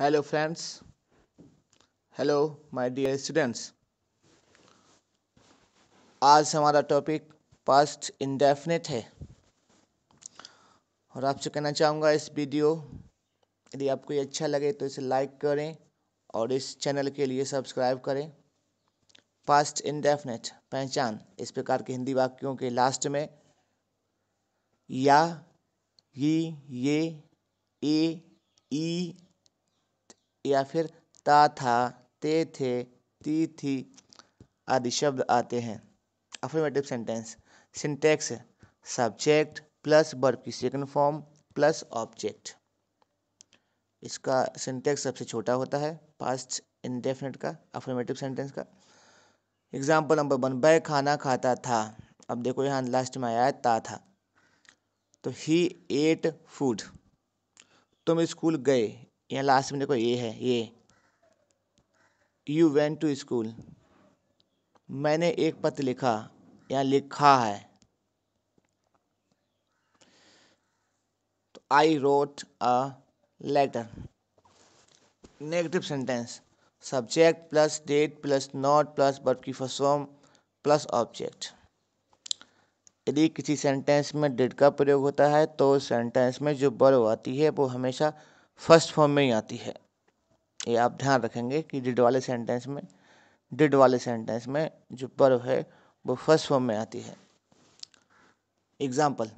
Hello friends hello my dear students आज हमारा topic past indefinite है और आपसे कहना चाहूँगा इस वीडियो यदि आपको ये अच्छा लगे तो इसे लाइक करें और इस चैनल के लिए सब्सक्राइब करें पास्ट इंडेफिनेट पहचान इस प्रकार के हिंदी वाक्यों के लास्ट में या ये ये ए ई या फिर ता था ते थे ती थी आदि शब्द आते हैं affirmative sentence syntax subject plus verb की सेकंड फॉर्म प्लस ऑब्जेक्ट इसका सिंटैक्स सबसे छोटा होता है पास्ट इंडेफिनेट का अफर्मेटिव सेंटेंस का एग्जाम्पल नंबर वन वह खाना खाता था अब देखो यहाँ लास्ट में आया है ता था तो ही एट फूड तुम स्कूल गए यहाँ लास्ट में देखो ये है ये यू वेंट टू स्कूल मैंने एक पत्र लिखा यहाँ लिखा है तो I wrote a letter negative sentence subject plus did plus not plus verb की फर्स्ट प्लस ऑब्जेक्ट यदि किसी सेंटेंस में डेट का प्रयोग होता है तो सेंटेंस में जो बर्व आती है वो हमेशा फर्स्ट फॉर्म में ही आती है ये आप ध्यान रखेंगे कि डिड वाले सेंटेंस में डिड वाले सेंटेंस में जो पर्व है वो फर्स्ट फॉर्म में आती है एग्जाम्पल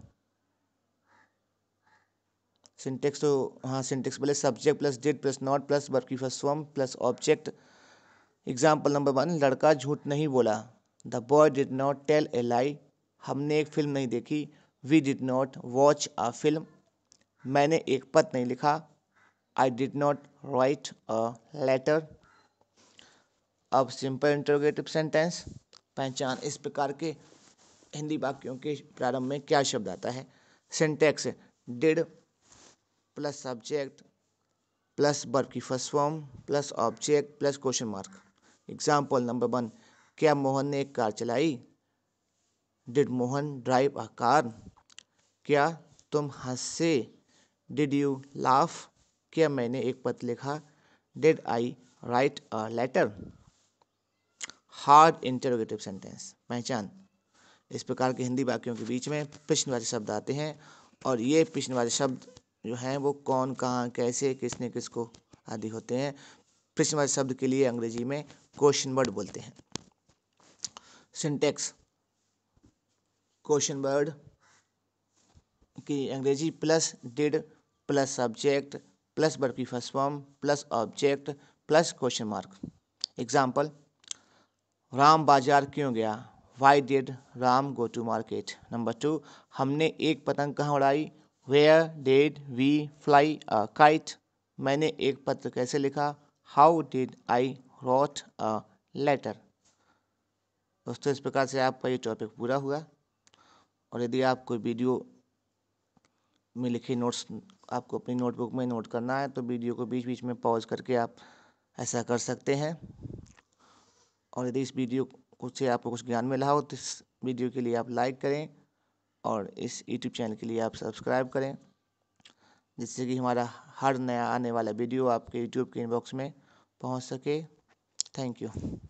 सिंटेक्स तो हाँ सिंटेक्स बोले subject plus did plus not plus verb की first form plus object example number one लड़का झूठ नहीं बोला the boy did not tell a lie हमने एक फिल्म नहीं देखी we did not watch a film मैंने एक पत नहीं लिखा I did not write a letter. अब सिंपल इंटरोगेटिव सेंटेंस पहचान इस प्रकार के हिंदी वाक्यों के प्रारंभ में क्या शब्द आता है syntax did plus subject plus verb की first form plus object plus question mark example number one क्या मोहन ने एक कार चलाई did Mohan drive a car क्या तुम हंसे डिड यू लाफ क्या मैंने एक पत्र लिखा did I write a letter hard interrogative sentence पहचान इस प्रकार के हिंदी वाक्यों के बीच में प्रश्नवाची शब्द आते हैं और ये प्रश्नवाची शब्द जो हैं वो कौन कहाँ कैसे किसने किसको आदि होते हैं वाले शब्द के लिए अंग्रेजी में क्वेश्चन वर्ड बोलते हैं सिंटेक्स क्वेश्चन वर्ड की अंग्रेजी plus did plus subject plus verb की first form plus object plus question mark example Ram बाजार क्यों गया why did Ram go to market number two हमने एक पतंग कहाँ उड़ाई where did we fly a kite मैंने एक पत्र कैसे लिखा how did I wrote a letter दोस्तों इस प्रकार से आपका ये टॉपिक पूरा हुआ और यदि आपको वीडियो में लिखे नोट्स आपको अपनी नोटबुक में नोट करना है तो वीडियो को बीच बीच में पॉज करके आप ऐसा कर सकते हैं और यदि इस वीडियो को से आपको कुछ ज्ञान मिला हो तो इस वीडियो के लिए आप लाइक करें और इस यूट्यूब चैनल के लिए आप सब्सक्राइब करें जिससे कि हमारा हर नया आने वाला वीडियो आपके यूट्यूब के इनबॉक्स में पहुंच सके थैंक यू